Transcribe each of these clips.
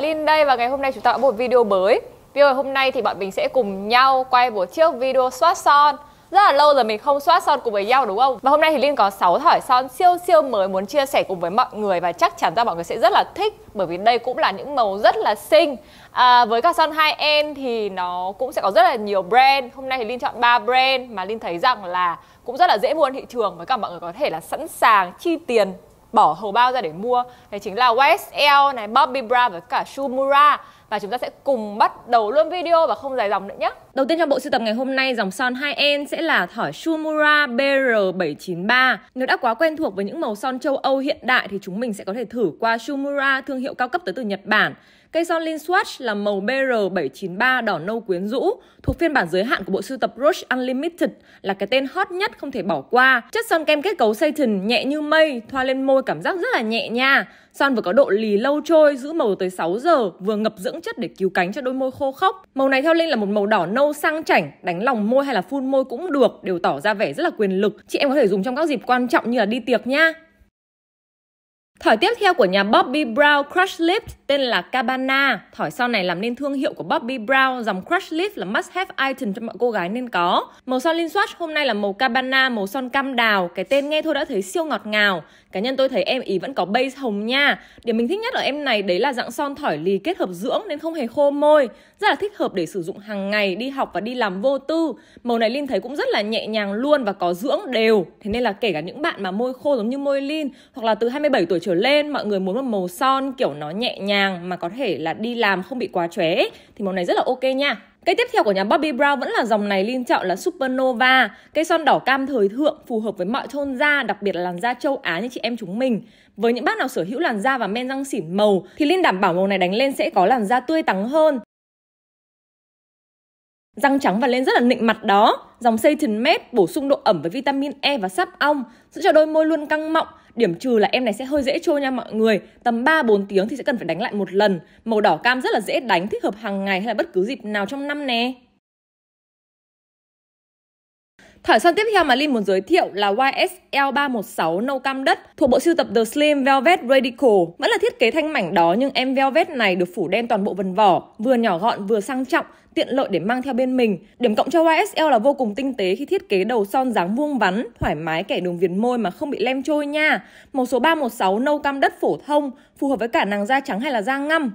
Linh đây và ngày hôm nay chúng ta có một video mới. Video hôm nay thì bọn mình sẽ cùng nhau quay một chiếc video swatch son rất là lâu rồi mình không soát son cùng với nhau đúng không? Và hôm nay thì Linh có 6 thỏi son siêu siêu mới muốn chia sẻ cùng với mọi người và chắc chắn ra mọi người sẽ rất là thích bởi vì đây cũng là những màu rất là xinh. À, với các son high n thì nó cũng sẽ có rất là nhiều brand. Hôm nay thì Linh chọn 3 brand mà Linh thấy rằng là cũng rất là dễ mua thị trường với cả mọi người có thể là sẵn sàng chi tiền bỏ hầu bao ra để mua đấy chính là YSL này bobby Bra với cả Shumura và chúng ta sẽ cùng bắt đầu luôn video và không dài dòng nữa nhé. Đầu tiên trong bộ sưu tập ngày hôm nay dòng son 2N sẽ là thỏi Shumura BR793. Nếu đã quá quen thuộc với những màu son châu Âu hiện đại thì chúng mình sẽ có thể thử qua Shumura thương hiệu cao cấp tới từ Nhật Bản. Cây son Lin Swatch là màu BR793 đỏ nâu quyến rũ, thuộc phiên bản giới hạn của bộ sưu tập Rouge Unlimited là cái tên hot nhất không thể bỏ qua. Chất son kem kết cấu satin nhẹ như mây, thoa lên môi cảm giác rất là nhẹ nha. Son vừa có độ lì lâu trôi, giữ màu tới 6 giờ, vừa ngập dưỡng chất để cứu cánh cho đôi môi khô khốc. Màu này theo Linh là một màu đỏ nâu sang chảnh, đánh lòng môi hay là phun môi cũng được, đều tỏ ra vẻ rất là quyền lực. Chị em có thể dùng trong các dịp quan trọng như là đi tiệc nha. Thỏi tiếp theo của nhà Bobby Brown Crush Lip tên là Cabana. Thỏi sau này làm nên thương hiệu của Bobby Brown, dòng Crush Lip là must have item cho mọi cô gái nên có. Màu son Lin Swatch hôm nay là màu Cabana, màu son cam đào. Cái tên nghe thôi đã thấy siêu ngọt ngào. Cá nhân tôi thấy em ý vẫn có base hồng nha. Điểm mình thích nhất ở em này đấy là dạng son thỏi lì kết hợp dưỡng nên không hề khô môi. Rất là thích hợp để sử dụng hàng ngày, đi học và đi làm vô tư. Màu này Lin thấy cũng rất là nhẹ nhàng luôn và có dưỡng đều. Thế nên là kể cả những bạn mà môi khô giống như môi Lin hoặc là từ 27 tuổi trở lên mọi người muốn một màu son kiểu nó nhẹ nhàng mà có thể là đi làm không bị quá chóe thì màu này rất là ok nha. Cây tiếp theo của nhà Bobby Brown vẫn là dòng này Lin chọn là Supernova, cây son đỏ cam thời thượng phù hợp với mọi tone da, đặc biệt là làn da châu Á như chị em chúng mình. Với những bác nào sở hữu làn da và men răng xỉn màu thì Lin đảm bảo màu này đánh lên sẽ có làn da tươi tắn hơn. Răng trắng và lên rất là nịnh mặt đó. Dòng Satan Made bổ sung độ ẩm với vitamin E và sáp ong, giữ cho đôi môi luôn căng mọng, Điểm trừ là em này sẽ hơi dễ trôi nha mọi người. Tầm 3 4 tiếng thì sẽ cần phải đánh lại một lần. Màu đỏ cam rất là dễ đánh thích hợp hàng ngày hay là bất cứ dịp nào trong năm nè. Thỏi son tiếp theo mà Linh muốn giới thiệu là YSL316 nâu cam đất thuộc bộ sưu tập The Slim Velvet Radical. Vẫn là thiết kế thanh mảnh đó nhưng em Velvet này được phủ đen toàn bộ vần vỏ, vừa nhỏ gọn vừa sang trọng, tiện lợi để mang theo bên mình. Điểm cộng cho YSL là vô cùng tinh tế khi thiết kế đầu son dáng vuông vắn, thoải mái kẻ đường viền môi mà không bị lem trôi nha. Màu số 316 nâu cam đất phổ thông, phù hợp với cả nàng da trắng hay là da ngăm.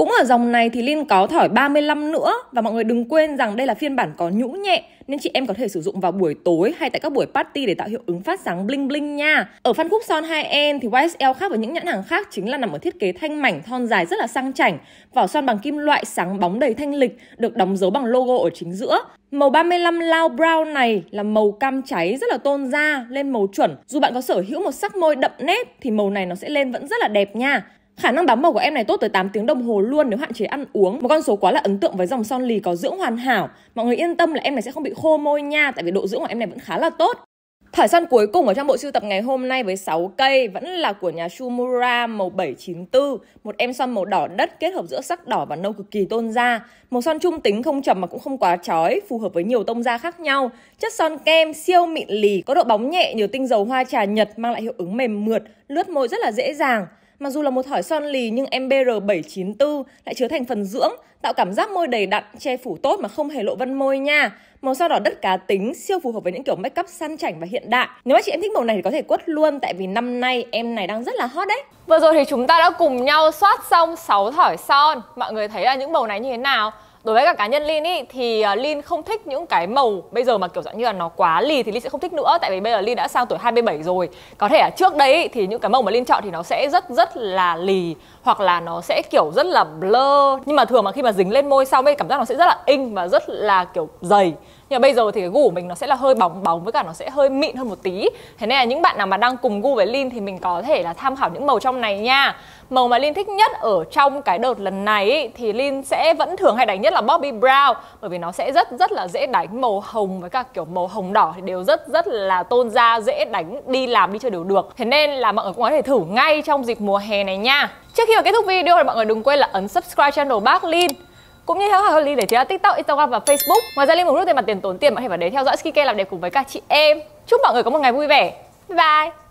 Cũng ở dòng này thì Lin có thỏi 35 nữa và mọi người đừng quên rằng đây là phiên bản có nhũ nhẹ nên chị em có thể sử dụng vào buổi tối hay tại các buổi party để tạo hiệu ứng phát sáng bling bling nha. Ở phân khúc son 2N thì YSL khác với những nhãn hàng khác chính là nằm ở thiết kế thanh mảnh thon dài rất là sang chảnh, vỏ son bằng kim loại sáng bóng đầy thanh lịch, được đóng dấu bằng logo ở chính giữa. Màu 35 Lao Brown này là màu cam cháy rất là tôn da, lên màu chuẩn. Dù bạn có sở hữu một sắc môi đậm nét thì màu này nó sẽ lên vẫn rất là đẹp nha. Khả năng bám màu của em này tốt tới 8 tiếng đồng hồ luôn nếu hạn chế ăn uống. Một con số quá là ấn tượng với dòng son lì có dưỡng hoàn hảo. Mọi người yên tâm là em này sẽ không bị khô môi nha, tại vì độ dưỡng của em này vẫn khá là tốt. Thỏi son cuối cùng ở trong bộ sưu tập ngày hôm nay với 6 cây vẫn là của nhà Shumura màu 794, một em son màu đỏ đất kết hợp giữa sắc đỏ và nâu cực kỳ tôn da. Màu son trung tính không trầm mà cũng không quá chói, phù hợp với nhiều tông da khác nhau. Chất son kem siêu mịn lì, có độ bóng nhẹ, nhiều tinh dầu hoa trà Nhật mang lại hiệu ứng mềm mượt, lướt môi rất là dễ dàng. Mặc dù là một thỏi son lì nhưng MBR794 lại chứa thành phần dưỡng, tạo cảm giác môi đầy đặn, che phủ tốt mà không hề lộ vân môi nha. Màu son đỏ đất cá tính, siêu phù hợp với những kiểu make up sang chảnh và hiện đại. Nếu mà chị em thích màu này thì có thể quất luôn tại vì năm nay em này đang rất là hot đấy. Vừa rồi thì chúng ta đã cùng nhau soát xong 6 thỏi son. Mọi người thấy là những màu này như thế nào? đối với cả cá nhân Lin ý thì ờ, Lin không thích những cái màu bây giờ mà kiểu dạng như là nó quá lì thì Lin sẽ không thích nữa tại vì bây giờ Lin đã sang tuổi 27 rồi. Có thể là trước đấy thì những cái màu mà Lin chọn thì nó sẽ rất rất là lì hoặc là nó sẽ kiểu rất là blur nhưng mà thường mà khi mà dính lên môi sau ấy cảm giác nó sẽ rất là in và rất là kiểu dày nhưng mà bây giờ thì cái gu của mình nó sẽ là hơi bóng bóng với cả nó sẽ hơi mịn hơn một tí thế nên là những bạn nào mà đang cùng gu với Lin thì mình có thể là tham khảo những màu trong này nha màu mà Linh thích nhất ở trong cái đợt lần này ý, thì Linh sẽ vẫn thường hay đánh nhất là Bobby Brown bởi vì nó sẽ rất rất là dễ đánh màu hồng với các kiểu màu hồng đỏ thì đều rất rất là tôn da dễ đánh đi làm đi chơi đều được thế nên là mọi người cũng có thể thử ngay trong dịp mùa hè này nha trước khi mà kết thúc video thì mọi người đừng quên là ấn subscribe channel Bác Linh cũng như theo Harley để theo tiktok instagram và facebook ngoài ra linh một nút tiền mặt tiền tốn tiền mọi người vào đến theo dõi skincare làm đẹp cùng với cả chị em chúc mọi người có một ngày vui vẻ bye bye